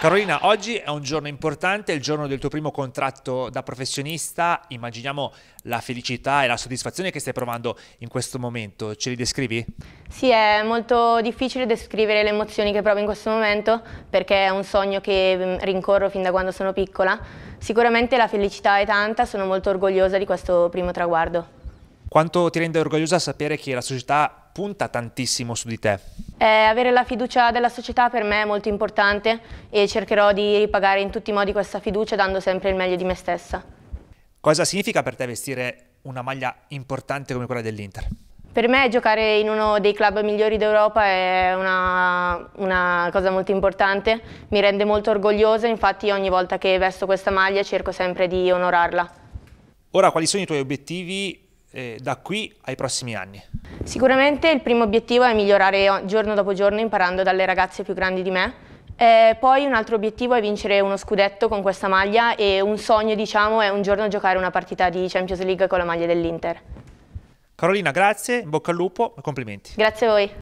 Carolina, oggi è un giorno importante, è il giorno del tuo primo contratto da professionista. Immaginiamo la felicità e la soddisfazione che stai provando in questo momento. Ce li descrivi? Sì, è molto difficile descrivere le emozioni che provo in questo momento perché è un sogno che mm, rincorro fin da quando sono piccola. Sicuramente la felicità è tanta, sono molto orgogliosa di questo primo traguardo. Quanto ti rende orgogliosa sapere che la società punta tantissimo su di te? Eh, avere la fiducia della società per me è molto importante e cercherò di ripagare in tutti i modi questa fiducia dando sempre il meglio di me stessa. Cosa significa per te vestire una maglia importante come quella dell'Inter? Per me giocare in uno dei club migliori d'Europa è una, una, cosa molto importante, mi rende molto orgogliosa, infatti ogni volta che vesto questa maglia cerco sempre di onorarla. Ora, quali sono i tuoi obiettivi eh, da qui ai prossimi anni? Sicuramente il primo obiettivo è migliorare giorno dopo giorno imparando dalle ragazze più grandi di me. Eh, poi un altro obiettivo è vincere uno scudetto con questa maglia e un sogno diciamo è un giorno giocare una partita di Champions League con la maglia dell'Inter. Carolina, grazie, in bocca al lupo e complimenti. Grazie a voi.